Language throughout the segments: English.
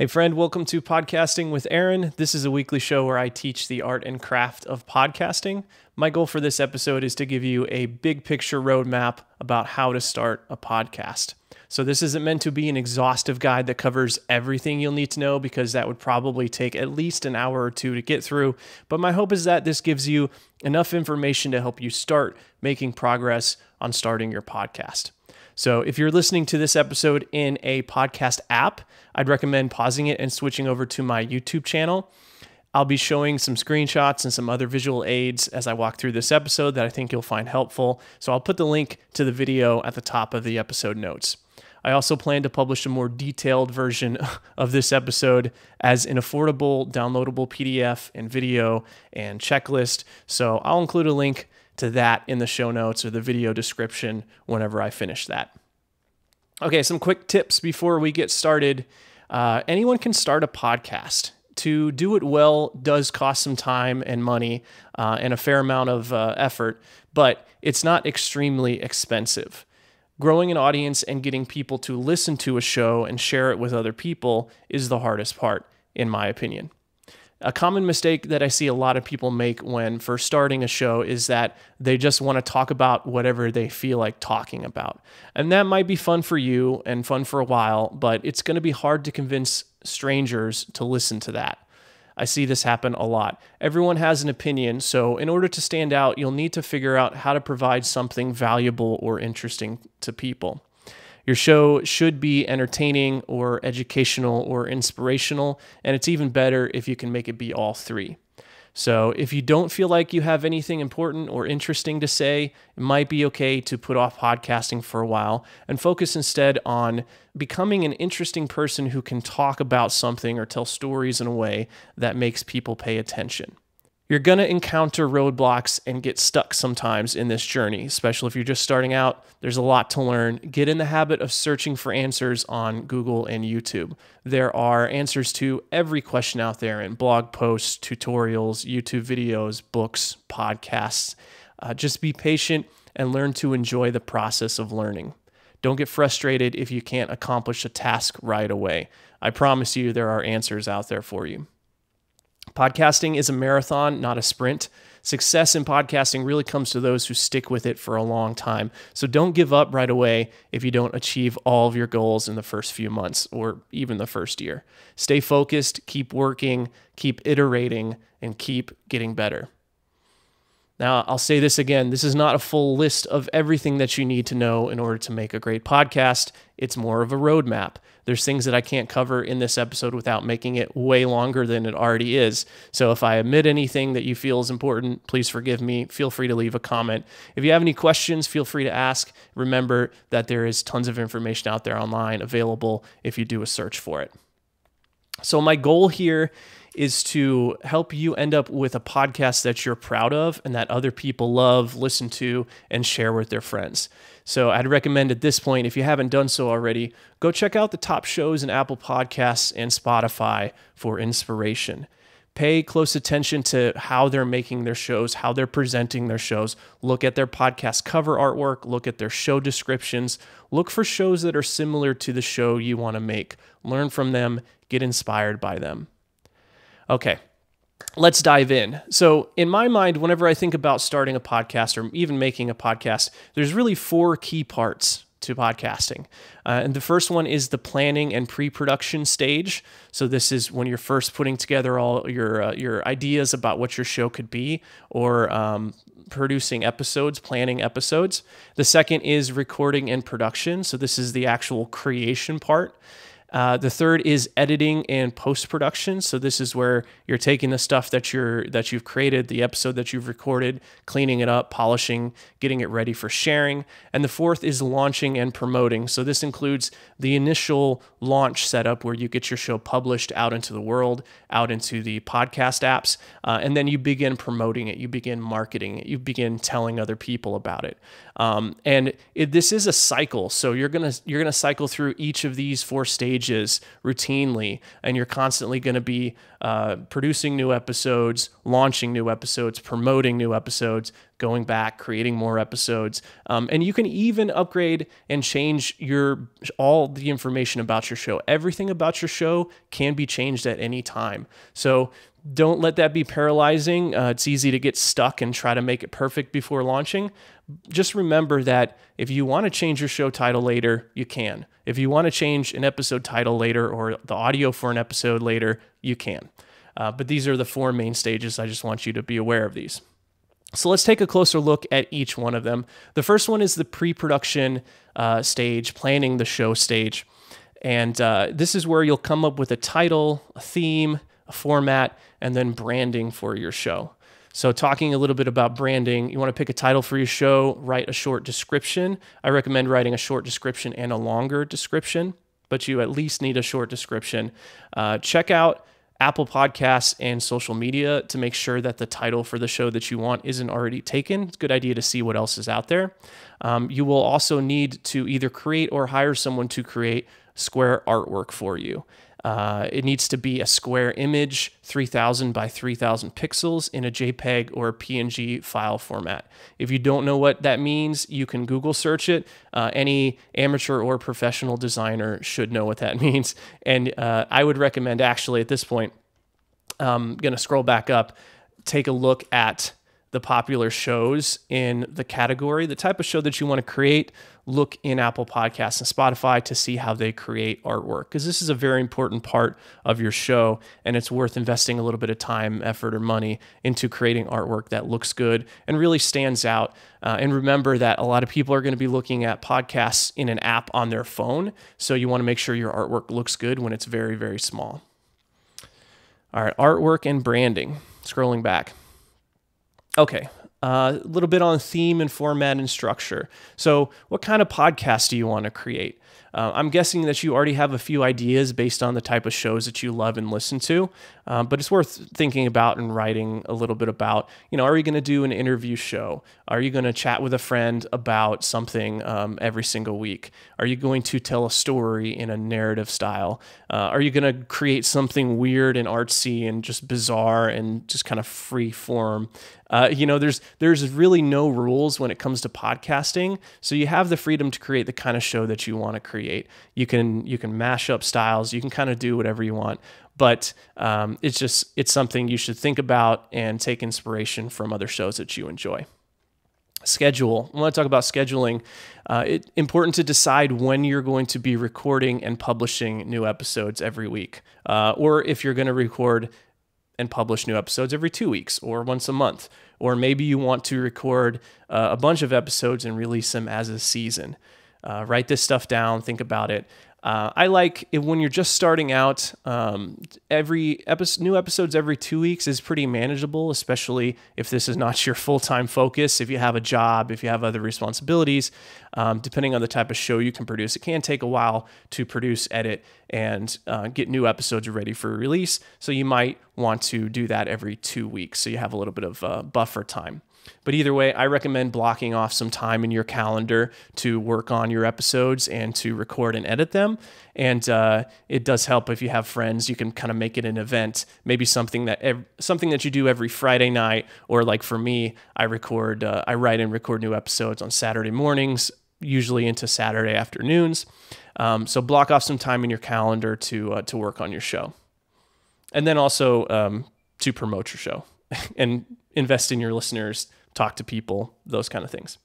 Hey, friend, welcome to Podcasting with Aaron. This is a weekly show where I teach the art and craft of podcasting. My goal for this episode is to give you a big picture roadmap about how to start a podcast. So, this isn't meant to be an exhaustive guide that covers everything you'll need to know because that would probably take at least an hour or two to get through. But my hope is that this gives you enough information to help you start making progress on starting your podcast. So if you're listening to this episode in a podcast app, I'd recommend pausing it and switching over to my YouTube channel. I'll be showing some screenshots and some other visual aids as I walk through this episode that I think you'll find helpful. So I'll put the link to the video at the top of the episode notes. I also plan to publish a more detailed version of this episode as an affordable downloadable PDF and video and checklist. So I'll include a link to that in the show notes or the video description whenever I finish that. Okay, some quick tips before we get started. Uh, anyone can start a podcast. To do it well does cost some time and money uh, and a fair amount of uh, effort, but it's not extremely expensive. Growing an audience and getting people to listen to a show and share it with other people is the hardest part, in my opinion. A common mistake that I see a lot of people make when first starting a show is that they just want to talk about whatever they feel like talking about. And that might be fun for you and fun for a while, but it's going to be hard to convince strangers to listen to that. I see this happen a lot. Everyone has an opinion, so in order to stand out, you'll need to figure out how to provide something valuable or interesting to people. Your show should be entertaining or educational or inspirational, and it's even better if you can make it be all three. So, if you don't feel like you have anything important or interesting to say, it might be okay to put off podcasting for a while and focus instead on becoming an interesting person who can talk about something or tell stories in a way that makes people pay attention. You're going to encounter roadblocks and get stuck sometimes in this journey, especially if you're just starting out. There's a lot to learn. Get in the habit of searching for answers on Google and YouTube. There are answers to every question out there in blog posts, tutorials, YouTube videos, books, podcasts. Uh, just be patient and learn to enjoy the process of learning. Don't get frustrated if you can't accomplish a task right away. I promise you, there are answers out there for you. Podcasting is a marathon, not a sprint. Success in podcasting really comes to those who stick with it for a long time. So don't give up right away if you don't achieve all of your goals in the first few months or even the first year. Stay focused, keep working, keep iterating, and keep getting better. Now, I'll say this again this is not a full list of everything that you need to know in order to make a great podcast. It's more of a roadmap. There's things that I can't cover in this episode without making it way longer than it already is. So if I omit anything that you feel is important, please forgive me. Feel free to leave a comment. If you have any questions, feel free to ask. Remember that there is tons of information out there online available if you do a search for it. So my goal here is to help you end up with a podcast that you're proud of and that other people love, listen to, and share with their friends. So I'd recommend at this point, if you haven't done so already, go check out the top shows in Apple Podcasts and Spotify for inspiration. Pay close attention to how they're making their shows, how they're presenting their shows. Look at their podcast cover artwork, look at their show descriptions, look for shows that are similar to the show you want to make. Learn from them, get inspired by them. Okay, let's dive in. So, in my mind, whenever I think about starting a podcast or even making a podcast, there's really four key parts to podcasting. Uh, and the first one is the planning and pre-production stage. So this is when you're first putting together all your uh, your ideas about what your show could be, or um, producing episodes, planning episodes. The second is recording and production. So this is the actual creation part. Uh, the third is editing and post production. So this is where you're taking the stuff that you're that you've created, the episode that you've recorded, cleaning it up, polishing, getting it ready for sharing. And the fourth is launching and promoting. So this includes the initial launch setup where you get your show published out into the world, out into the podcast apps, uh, and then you begin promoting it. You begin marketing it. You begin telling other people about it. Um, and it, this is a cycle. So you're gonna you're gonna cycle through each of these four stages routinely and you're constantly going to be uh, producing new episodes, launching new episodes, promoting new episodes, going back, creating more episodes. Um, and you can even upgrade and change your all the information about your show. Everything about your show can be changed at any time. So don't let that be paralyzing. Uh, it's easy to get stuck and try to make it perfect before launching. Just remember that if you want to change your show title later, you can. If you want to change an episode title later or the audio for an episode later, you can. Uh, but these are the four main stages. I just want you to be aware of these. So let's take a closer look at each one of them. The first one is the pre production uh, stage, planning the show stage. And uh, this is where you'll come up with a title, a theme, a format, and then branding for your show. So, talking a little bit about branding, you want to pick a title for your show, write a short description. I recommend writing a short description and a longer description but you at least need a short description. Uh, check out Apple Podcasts and social media to make sure that the title for the show that you want isn't already taken. It's a good idea to see what else is out there. Um, you will also need to either create or hire someone to create Square artwork for you. Uh, it needs to be a square image, 3000 by 3000 pixels in a JPEG or a PNG file format. If you don't know what that means, you can Google search it. Uh, any amateur or professional designer should know what that means. And uh, I would recommend, actually, at this point, I'm um, going to scroll back up, take a look at the popular shows in the category, the type of show that you want to create, look in Apple Podcasts and Spotify to see how they create artwork. Because this is a very important part of your show, and it's worth investing a little bit of time, effort, or money into creating artwork that looks good and really stands out. Uh, and remember that a lot of people are going to be looking at podcasts in an app on their phone. So you want to make sure your artwork looks good when it's very, very small. All right, artwork and branding. Scrolling back. Okay, uh, a uh, little bit on theme and format and structure. So, what kind of podcast do you want to create? Uh, I'm guessing that you already have a few ideas based on the type of shows that you love and listen to, um, but it's worth thinking about and writing a little bit about. You know, are you going to do an interview show? Are you going to chat with a friend about something um, every single week? Are you going to tell a story in a narrative style? Uh, are you going to create something weird and artsy and just bizarre and just kind of free form? Uh, you know, there's there's really no rules when it comes to podcasting, so you have the freedom to create the kind of show that you want to create create. You can you can mash up styles. You can kind of do whatever you want. But um, it's just it's something you should think about and take inspiration from other shows that you enjoy. Schedule. I want to talk about scheduling. Uh, it's important to decide when you're going to be recording and publishing new episodes every week, uh, or if you're going to record and publish new episodes every two weeks or once a month. Or maybe you want to record uh, a bunch of episodes and release them as a season. Uh, write this stuff down, think about it. Uh, I like it when you're just starting out. Um, every episode, new episodes every two weeks is pretty manageable, especially if this is not your full time focus. If you have a job, if you have other responsibilities, um, depending on the type of show you can produce, it can take a while to produce, edit, and uh, get new episodes ready for release. So you might want to do that every two weeks, so you have a little bit of uh, buffer time. But either way, I recommend blocking off some time in your calendar to work on your episodes and to record and edit them. And uh, it does help if you have friends. You can kind of make it an event, maybe something that something that you do every Friday night, or like for me, I record, uh, I write and record new episodes on Saturday mornings, usually into Saturday afternoons. Um, so block off some time in your calendar to uh, to work on your show, and then also um, to promote your show and invest in your listeners, talk to people, those kind of things.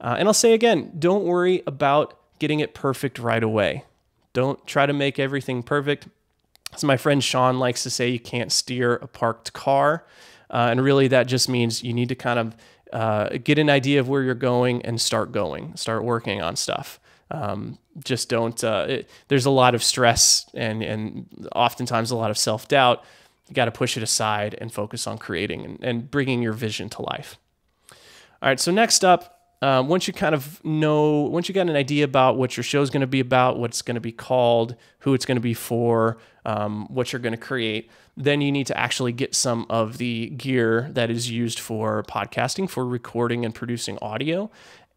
Uh, and I'll say again, don't worry about getting it perfect right away. Don't try to make everything perfect. As my friend Sean likes to say, you can't steer a parked car. Uh, and really, that just means you need to kind of uh, get an idea of where you're going and start going, start working on stuff. Um, just don't. Uh, it, there's a lot of stress and and oftentimes a lot of self doubt you got to push it aside and focus on creating and, and, bringing your vision to life. All right, so next up, um, once you kind of know, once you got an idea about what your show is going to be about, what it's going to be called, who it's going to be for, um, what you're going to create, then you need to actually get some of the gear that is used for podcasting, for recording and producing audio,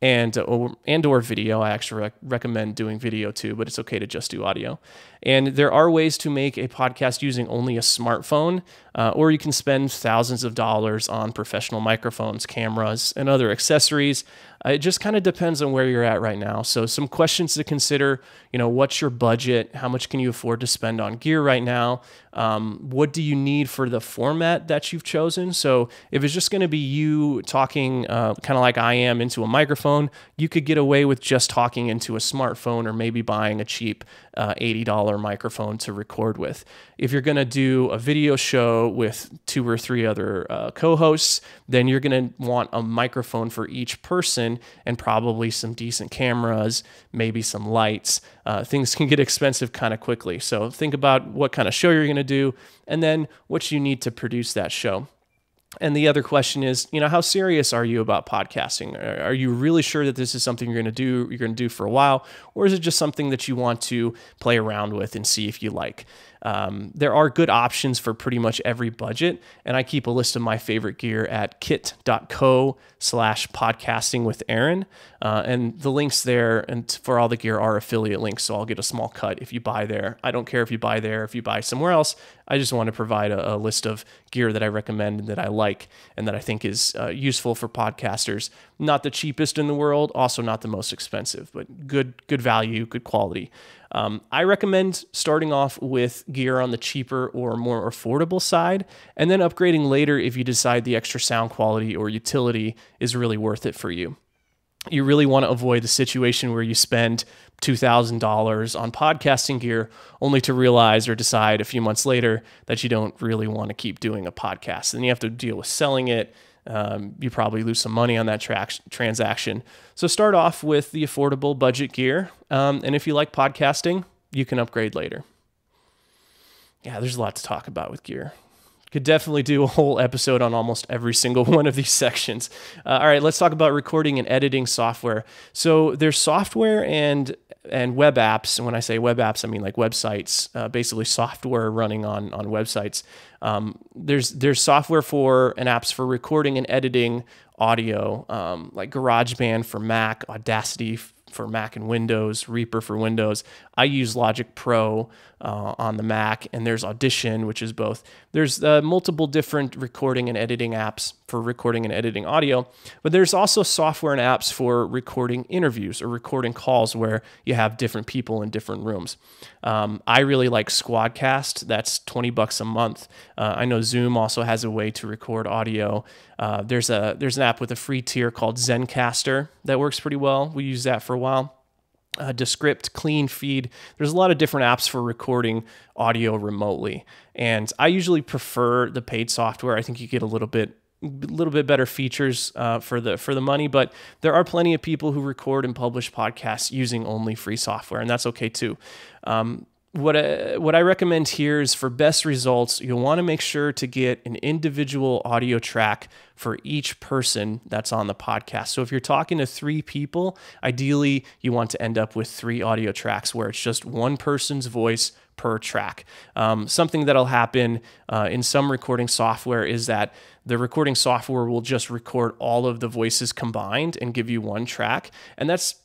and uh, or, and or video. I actually rec- recommend doing video too, but it's okay to just do audio. And there are ways to make a podcast using only a smartphone, uh, or you can spend thousands of dollars on professional microphones, cameras, and other accessories. Uh, it just kind of depends on where you're at right now. So some questions to consider, you know, what's your budget? How much can you afford to spend on gear right now? Um, what do you need for the format that you've chosen? So if it's just going to be you talking uh, kind of like I am into a microphone, you could get away with just talking into a smartphone or maybe buying a cheap uh, $80 microphone to record with. If you're going to do a video show with two or three other uh, co hosts, then you're going to want a microphone for each person and probably some decent cameras, maybe some lights. Uh, things can get expensive kind of quickly. So think about what kind of show you're going to do and then what you need to produce that show and the other question is, you know, how serious are you about podcasting? Are you really sure that this is something you're going to do, you're going to do for a while, or is it just something that you want to play around with and see if you like? Um, there are good options for pretty much every budget, and I keep a list of my favorite gear at kit.co slash podcasting with Aaron. Uh, and the links there and for all the gear are affiliate links, so I'll get a small cut if you buy there. I don't care if you buy there, if you buy somewhere else, I just want to provide a, a list of gear that I recommend and that I like and that I think is uh, useful for podcasters. Not the cheapest in the world, also not the most expensive, but good good value, good quality. Um, I recommend starting off with gear on the cheaper or more affordable side, and then upgrading later if you decide the extra sound quality or utility is really worth it for you you really want to avoid the situation where you spend $2,000 on podcasting gear only to realize or decide a few months later that you don't really want to keep doing a podcast. Then you have to deal with selling it. Um, you probably lose some money on that tra- transaction. So start off with the affordable budget gear. Um, and if you like podcasting, you can upgrade later. Yeah, there's a lot to talk about with gear. Could definitely do a whole episode on almost every single one of these sections. Uh, all right, let's talk about recording and editing software. So there's software and and web apps. And when I say web apps, I mean like websites, uh, basically software running on on websites. Um, there's there's software for and apps for recording and editing audio, um, like GarageBand for Mac, Audacity for Mac and Windows, Reaper for Windows. I use Logic Pro uh, on the Mac, and there's Audition, which is both. There's uh, multiple different recording and editing apps for recording and editing audio, but there's also software and apps for recording interviews or recording calls where you have different people in different rooms. Um, I really like Squadcast. That's 20 bucks a month. Uh, I know Zoom also has a way to record audio. Uh, there's a there's an app with a free tier called ZenCaster that works pretty well. We use that for a while uh, Descript, Clean Feed. There's a lot of different apps for recording audio remotely. And I usually prefer the paid software. I think you get a little bit a little bit better features uh, for the for the money, but there are plenty of people who record and publish podcasts using only free software, and that's okay too. Um, what I, uh, what I recommend here is for best results, you'll want to make sure to get an individual audio track for each person that's on the podcast. So if you're talking to three people, ideally you want to end up with three audio tracks where it's just one person's voice per track. Um, something that'll happen uh, in some recording software is that the recording software will just record all of the voices combined and give you one track. And that's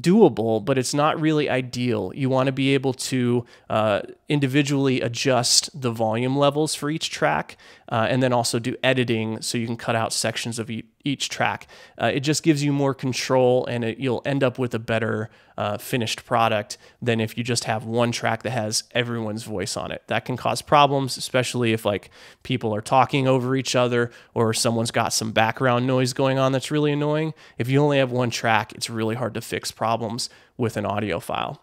doable, but it's not really ideal. You want to be able to uh, individually adjust the volume levels for each track uh, and then also do editing so you can cut out sections of e each track. Uh, it just gives you more control and it, you'll end up with a better uh, finished product than if you just have one track that has everyone's voice on it. That can cause problems, especially if like people are talking over each other or someone's got some background noise going on that's really annoying. If you only have one track, it's really hard to fix problems problems with an audio file.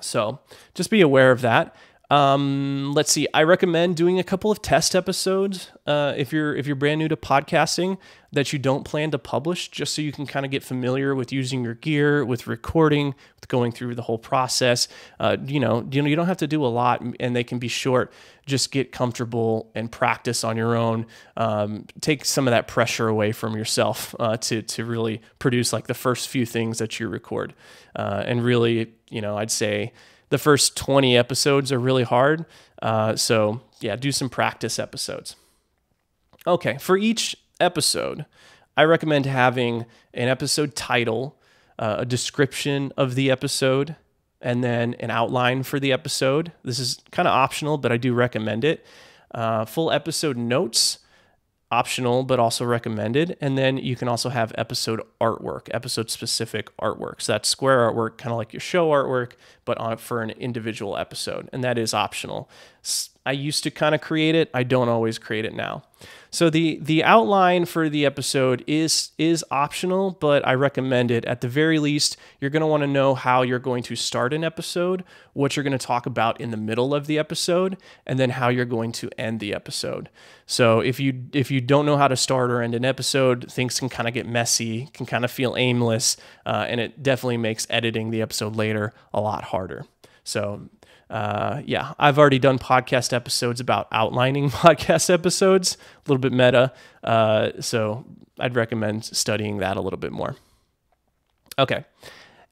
So just be aware of that. Um, let's see. I recommend doing a couple of test episodes uh, if you're if you're brand new to podcasting that you don't plan to publish, just so you can kind of get familiar with using your gear, with recording, with going through the whole process. Uh, you know, you know, you don't have to do a lot, and they can be short. Just get comfortable and practice on your own. Um, take some of that pressure away from yourself uh, to to really produce like the first few things that you record, uh, and really, you know, I'd say the first 20 episodes are really hard. Uh, so, yeah, do some practice episodes. Okay, for each episode, I recommend having an episode title, uh, a description of the episode, and then an outline for the episode. This is kind of optional, but I do recommend it. Uh, full episode notes optional but also recommended. And then you can also have episode artwork, episode specific artwork. So that's square artwork, kind of like your show artwork, but on for an individual episode, and that is optional. I used to kind of create it. I don't always create it now. So the the outline for the episode is is optional, but I recommend it. At the very least, you're going to want to know how you're going to start an episode, what you're going to talk about in the middle of the episode, and then how you're going to end the episode. So if you if you don't know how to start or end an episode, things can kind of get messy, can kind of feel aimless, uh, and it definitely makes editing the episode later a lot harder. So uh, yeah, I've already done podcast episodes about outlining podcast episodes, a little bit meta. Uh, so I'd recommend studying that a little bit more. Okay.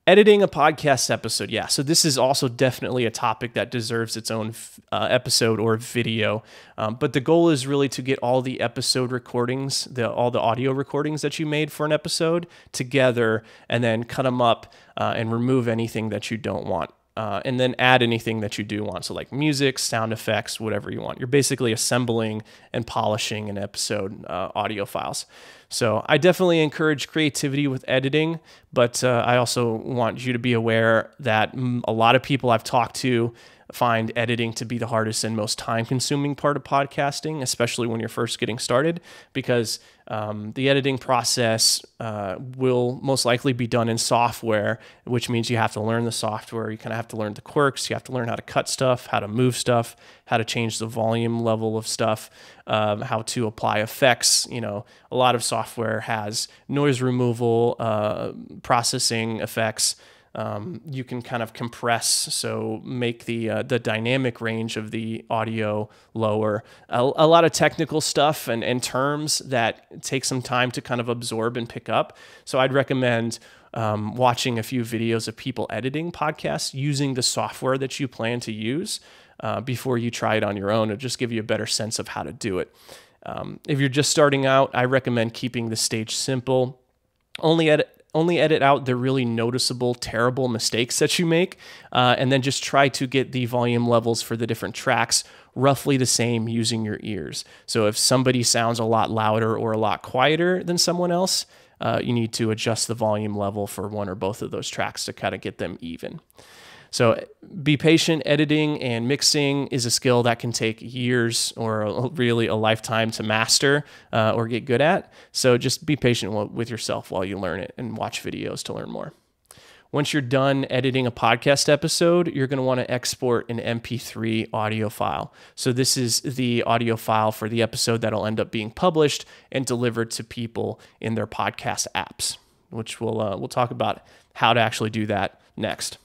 Editing a podcast episode. Yeah. So this is also definitely a topic that deserves its own uh, episode or video. Um, but the goal is really to get all the episode recordings, the, all the audio recordings that you made for an episode together and then cut them up uh, and remove anything that you don't want uh, and then add anything that you do want. So, like music, sound effects, whatever you want. You're basically assembling and polishing an episode uh, audio files. So, I definitely encourage creativity with editing, but uh, I also want you to be aware that a lot of people I've talked to find editing to be the hardest and most time consuming part of podcasting, especially when you're first getting started, because um, the editing process uh, will most likely be done in software, which means you have to learn the software. You kind of have to learn the quirks. You have to learn how to cut stuff, how to move stuff, how to change the volume level of stuff, um, how to apply effects. You know, a lot of software has noise removal, uh, processing effects um, you can kind of compress, so make the uh, the dynamic range of the audio lower. A, a, lot of technical stuff and, and terms that take some time to kind of absorb and pick up. So I'd recommend um, watching a few videos of people editing podcasts using the software that you plan to use uh, before you try it on your own. It'll just give you a better sense of how to do it. Um, if you're just starting out, I recommend keeping the stage simple. Only edit only edit out the really noticeable, terrible mistakes that you make, uh, and then just try to get the volume levels for the different tracks roughly the same using your ears. So if somebody sounds a lot louder or a lot quieter than someone else, uh, you need to adjust the volume level for one or both of those tracks to kind of get them even. So be patient. Editing and mixing is a skill that can take years or really a lifetime to master uh, or get good at. So just be patient with yourself while you learn it and watch videos to learn more. Once you're done editing a podcast episode, you're going to want to export an MP3 audio file. So, this is the audio file for the episode that'll end up being published and delivered to people in their podcast apps, which we'll, uh, we'll talk about how to actually do that next.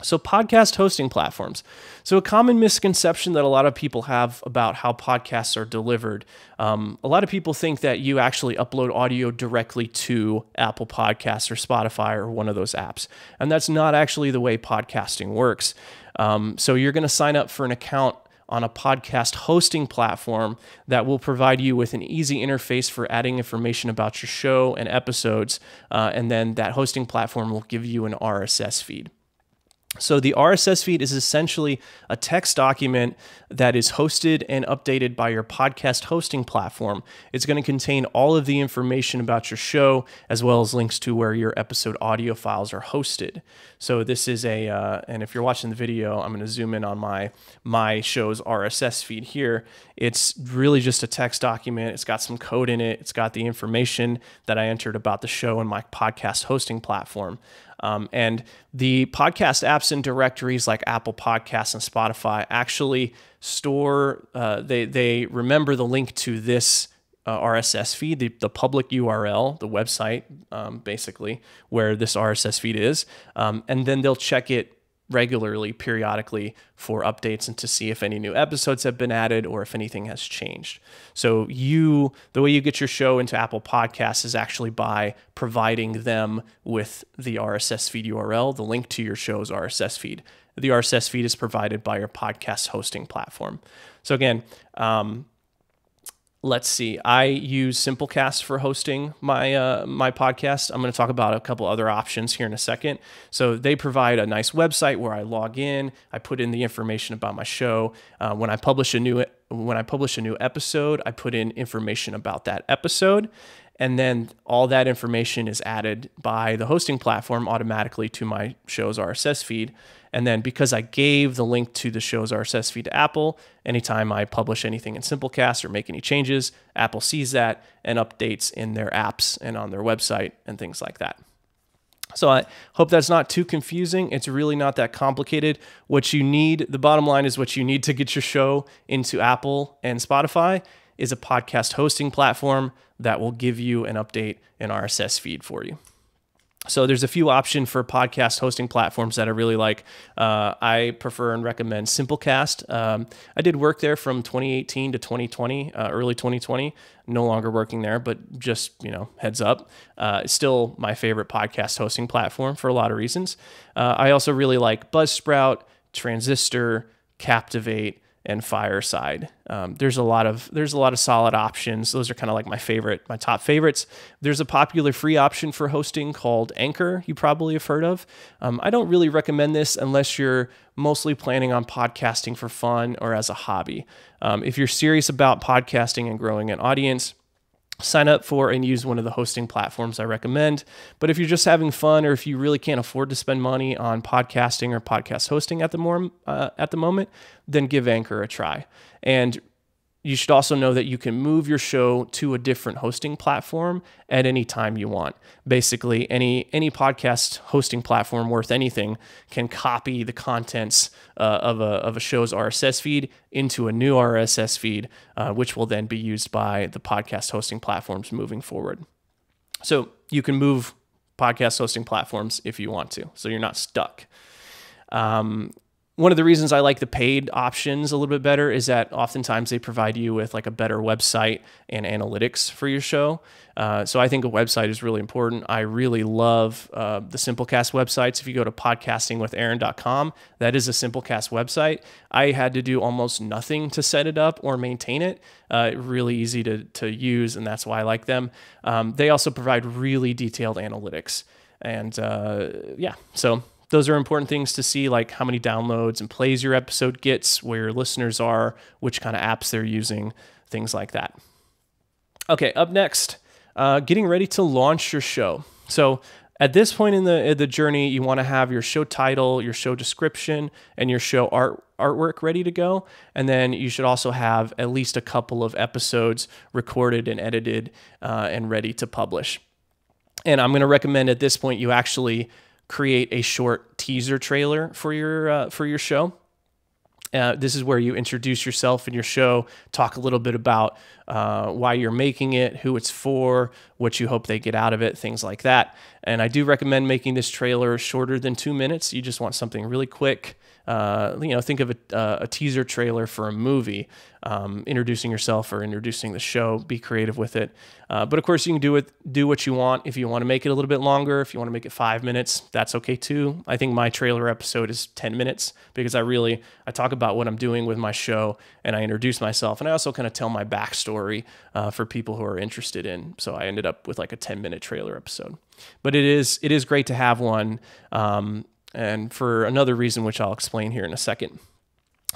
So, podcast hosting platforms. So, a common misconception that a lot of people have about how podcasts are delivered. Um, a lot of people think that you actually upload audio directly to Apple Podcasts or Spotify or one of those apps. And that's not actually the way podcasting works. Um, so, you're going to sign up for an account on a podcast hosting platform that will provide you with an easy interface for adding information about your show and episodes. Uh, and then that hosting platform will give you an RSS feed. So the RSS feed is essentially a text document that is hosted and updated by your podcast hosting platform. It's going to contain all of the information about your show as well as links to where your episode audio files are hosted. So this is a uh, and if you're watching the video, I'm going to zoom in on my my show's RSS feed here. It's really just a text document. It's got some code in it. It's got the information that I entered about the show and my podcast hosting platform. Um, and the podcast apps and directories like Apple Podcasts and Spotify actually store, uh, they, they remember the link to this uh, RSS feed, the, the public URL, the website, um, basically, where this RSS feed is. Um, and then they'll check it regularly, periodically for updates and to see if any new episodes have been added or if anything has changed. So, you, the way you get your show into Apple Podcasts is actually by providing them with the RSS feed URL, the link to your show's RSS feed. The RSS feed is provided by your podcast hosting platform. So, again, um, let's see. I use Simplecast for hosting my uh, my podcast. I'm going to talk about a couple other options here in a second. So they provide a nice website where I log in. I put in the information about my show. Uh, when I publish a new when I publish a new episode, I put in information about that episode. And then all that information is added by the hosting platform automatically to my show's RSS feed. And then because I gave the link to the show's RSS feed to Apple, anytime I publish anything in Simplecast or make any changes, Apple sees that and updates in their apps and on their website and things like that. So I hope that's not too confusing. It's really not that complicated. What you need, the bottom line is what you need to get your show into Apple and Spotify is a podcast hosting platform that will give you an update in RSS feed for you. So there's a few option for podcast hosting platforms that I really like. Uh, I prefer and recommend Simplecast. Um, I did work there from 2018 to 2020, uh, early 2020. No longer working there, but just you know, heads up. Uh, it's still my favorite podcast hosting platform for a lot of reasons. Uh, I also really like Buzzsprout, Transistor, Captivate and Fireside. Um, there's a lot of there's a lot of solid options. Those are kind of like my favorite, my top favorites. There's a popular free option for hosting called Anchor. You probably have heard of. Um, I don't really recommend this unless you're mostly planning on podcasting for fun or as a hobby. Um, if you're serious about podcasting and growing an audience, sign up for and use one of the hosting platforms I recommend. But if you're just having fun or if you really can't afford to spend money on podcasting or podcast hosting at the more uh, at the moment, then give Anchor a try. And you should also know that you can move your show to a different hosting platform at any time you want. Basically, any any podcast hosting platform worth anything can copy the contents uh, of, a, of a show's RSS feed into a new RSS feed, uh, which will then be used by the podcast hosting platforms moving forward. So you can move podcast hosting platforms if you want to, so you're not stuck. Um, one of the reasons I like the paid options a little bit better is that oftentimes they provide you with like a better website and analytics for your show. Uh, so I think a website is really important. I really love uh, the Simplecast websites. If you go to podcastingwithaaron.com, that is a Simplecast website. I had to do almost nothing to set it up or maintain it. Uh, really easy to, to use, and that's why I like them. Um, they also provide really detailed analytics. And uh, yeah, so those are important things to see, like how many downloads and plays your episode gets, where your listeners are, which kind of apps they're using, things like that. Okay, up next, uh, getting ready to launch your show. So at this point in the in the journey, you want to have your show title, your show description, and your show art artwork ready to go. And then you should also have at least a couple of episodes recorded and edited uh, and ready to publish. And I'm going to recommend at this point you actually create a short teaser trailer for your uh, for your show. Uh, this is where you introduce yourself and your show, talk a little bit about uh, why you're making it, who it's for, what you hope they get out of it, things like that. And I do recommend making this trailer shorter than two minutes. You just want something really quick uh, you know, think of a, uh, a, teaser trailer for a movie, um, introducing yourself or introducing the show. Be creative with it. Uh, but of course, you can do it, do what you want. If you want to make it a little bit longer, if you want to make it five minutes, that's okay too. I think my trailer episode is ten minutes because I really I talk about what I'm doing with my show and I introduce myself and I also kind of tell my backstory uh, for people who are interested in. So I ended up with like a ten minute trailer episode. But it is it is great to have one. Um, and for another reason which I'll explain here in a second.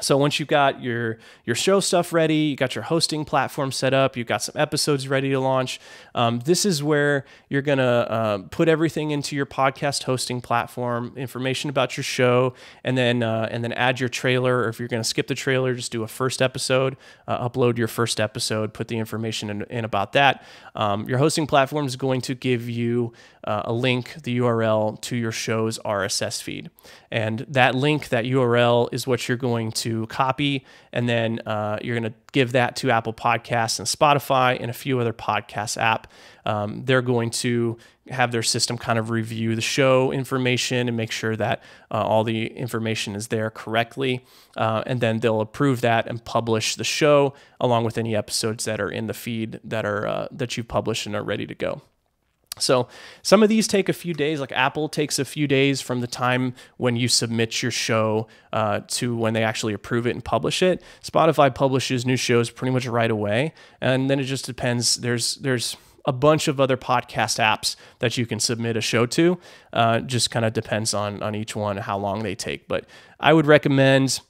So once you've got your your show stuff ready, you got your hosting platform set up, you've got some episodes ready to launch. Um, this is where you're gonna uh, put everything into your podcast hosting platform, information about your show, and then uh, and then add your trailer. Or if you're gonna skip the trailer, just do a first episode, uh, upload your first episode, put the information in, in about that. Um, your hosting platform is going to give you uh, a link, the URL to your show's RSS feed. And that link, that URL, is what you're going to copy. And then uh, you're going to give that to Apple Podcasts and Spotify and a few other podcast app. Um, they're going to have their system kind of review the show information and make sure that uh, all the information is there correctly. Uh, and then they'll approve that and publish the show along with any episodes that are in the feed that are uh, that you've published and are ready to go. So some of these take a few days, like Apple takes a few days from the time when you submit your show uh, to when they actually approve it and publish it. Spotify publishes new shows pretty much right away, and then it just depends. There's there's a bunch of other podcast apps that you can submit a show to. Uh, just kind of depends on on each one how long they take, but I would recommend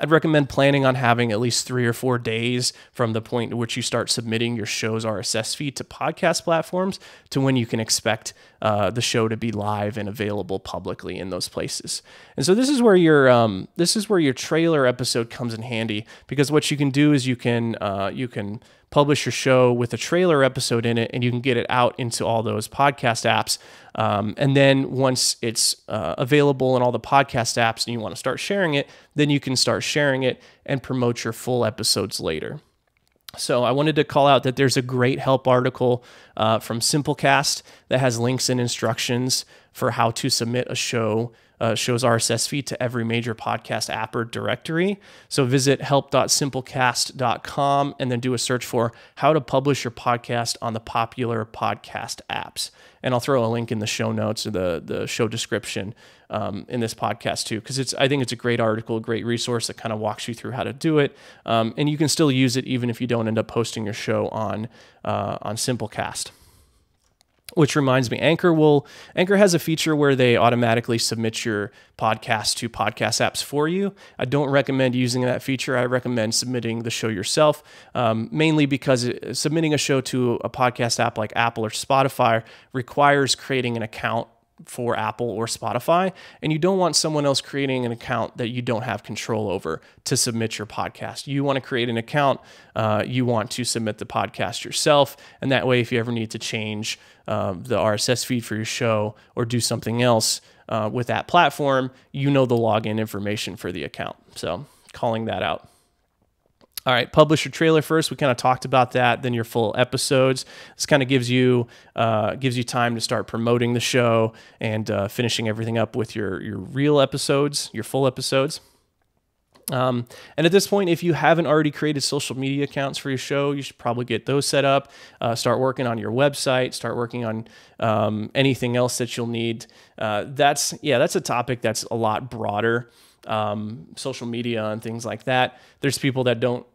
I'd recommend planning on having at least three or four days from the point at which you start submitting your show's RSS feed to podcast platforms to when you can expect uh, the show to be live and available publicly in those places. And so this is where your um, this is where your trailer episode comes in handy because what you can do is you can uh, you can publish your show with a trailer episode in it, and you can get it out into all those podcast apps. Um, and then once it's uh, available in all the podcast apps and you want to start sharing it, then you can start sharing it and promote your full episodes later. So I wanted to call out that there's a great help article uh, from Simplecast that has links and instructions for how to submit a show uh, show's RSS feed to every major podcast app or directory. So visit help.simplecast.com and then do a search for how to publish your podcast on the popular podcast apps. And I'll throw a link in the show notes or the, the show description um, in this podcast too, because it's I think it's a great article, a great resource that kind of walks you through how to do it, um, and you can still use it even if you don't end up posting your show on uh, on Simplecast which reminds me anchor will anchor has a feature where they automatically submit your podcast to podcast apps for you i don't recommend using that feature i recommend submitting the show yourself um, mainly because submitting a show to a podcast app like apple or spotify requires creating an account for Apple or Spotify, and you don't want someone else creating an account that you don't have control over to submit your podcast. You want to create an account, uh, you want to submit the podcast yourself, and that way, if you ever need to change um, the RSS feed for your show or do something else uh, with that platform, you know the login information for the account. So, calling that out. All right, publish your trailer first. We kind of talked about that. Then your full episodes. This kind of gives you uh, gives you time to start promoting the show and uh, finishing everything up with your your real episodes, your full episodes. Um, and at this point, if you haven't already created social media accounts for your show, you should probably get those set up. Uh, start working on your website. Start working on um, anything else that you'll need. Uh, that's yeah, that's a topic that's a lot broader. Um, social media and things like that. There's people that don't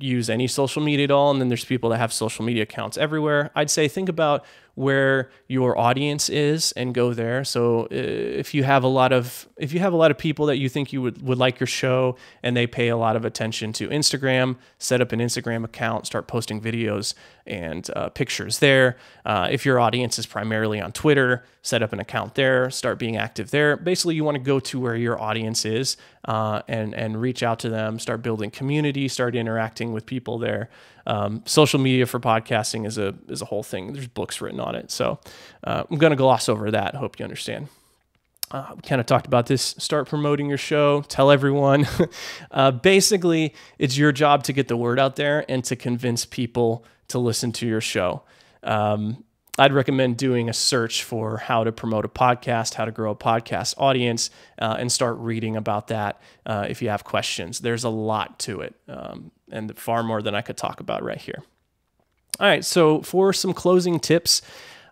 use any social media at all. And then there's people that have social media accounts everywhere. I'd say think about where your audience is and go there. So uh, if you have a lot of if you have a lot of people that you think you would would like your show and they pay a lot of attention to Instagram, set up an Instagram account, start posting videos and uh, pictures there. Uh, if your audience is primarily on Twitter, set up an account there, start being active there. Basically, you want to go to where your audience is uh, and and reach out to them, start building community, start interacting with people there. Um, social media for podcasting is a is a whole thing. There's books written on it, so uh, I'm going to gloss over that. Hope you understand. Uh, we kind of talked about this. Start promoting your show. Tell everyone. uh, basically, it's your job to get the word out there and to convince people to listen to your show. Um, I'd recommend doing a search for how to promote a podcast, how to grow a podcast audience, uh, and start reading about that uh, if you have questions. There's a lot to it. Um, and far more than I could talk about right here. All right, so for some closing tips,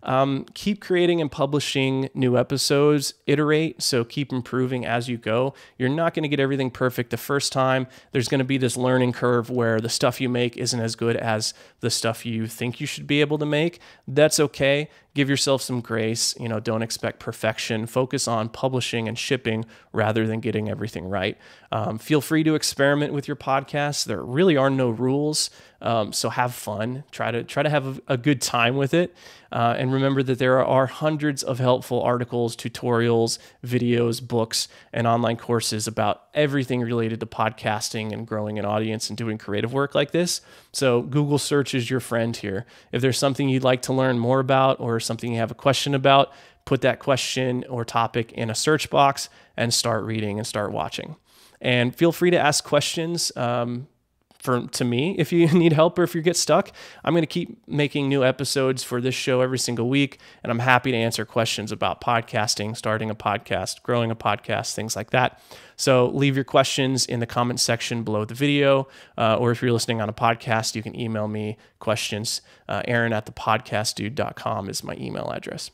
um, keep creating and publishing new episodes, iterate, so keep improving as you go. You're not going to get everything perfect the first time. There's going to be this learning curve where the stuff you make isn't as good as the stuff you think you should be able to make. That's okay. Give yourself some grace. You know, don't expect perfection. Focus on publishing and shipping rather than getting everything right. Um, feel free to experiment with your podcast. There really are no rules. Um, so have fun. Try to try to have a, a good time with it, uh, and remember that there are hundreds of helpful articles, tutorials, videos, books, and online courses about everything related to podcasting and growing an audience and doing creative work like this. So Google search is your friend here. If there's something you'd like to learn more about or something you have a question about, put that question or topic in a search box and start reading and start watching. And feel free to ask questions. Um, for to me if you need help or if you get stuck i'm going to keep making new episodes for this show every single week and i'm happy to answer questions about podcasting starting a podcast growing a podcast things like that so leave your questions in the comment section below the video uh, or if you're listening on a podcast you can email me questions uh, aaron at the podcastdude.com is my email address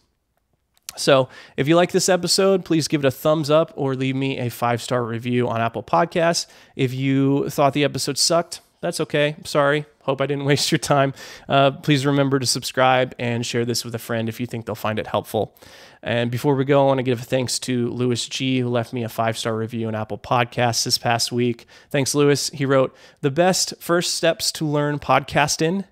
so, if you like this episode, please give it a thumbs up or leave me a five star review on Apple Podcasts. If you thought the episode sucked, that's okay. Sorry. Hope I didn't waste your time. Uh, please remember to subscribe and share this with a friend if you think they'll find it helpful. And before we go, I want to give thanks to Lewis G, who left me a five star review on Apple Podcasts this past week. Thanks, Lewis. He wrote, The best first steps to learn podcast in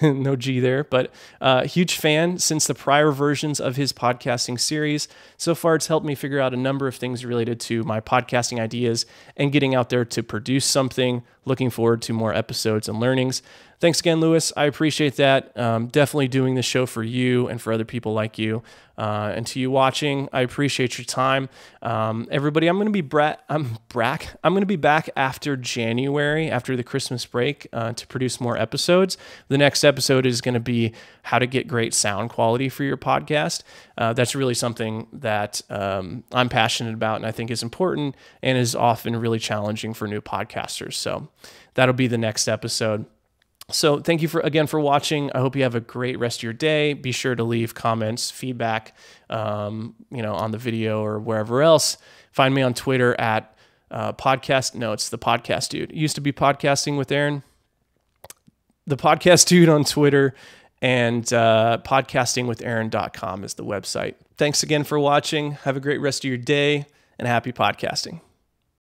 no G there, but uh, huge fan since the prior versions of his podcasting series. So far, it's helped me figure out a number of things related to my podcasting ideas and getting out there to produce something. Looking forward to more episodes and learnings thanks again, Lewis. I appreciate that. Um, definitely doing this show for you and for other people like you. Uh, and to you watching, I appreciate your time. Um, everybody, I'm going to be Brett. I'm Brack. I'm going to be back after January, after the Christmas break, uh, to produce more episodes. The next episode is going to be how to get great sound quality for your podcast. Uh, that's really something that um, I'm passionate about and I think is important and is often really challenging for new podcasters. So that'll be the next episode. So thank you for again for watching. I hope you have a great rest of your day. Be sure to leave comments, feedback, um, you know, on the video or wherever else. Find me on Twitter at uh, podcast. No, it's the podcast dude. It used to be podcasting with Aaron. The podcast dude on Twitter and uh, podcastingwitharon.com is the website. Thanks again for watching. Have a great rest of your day and happy podcasting.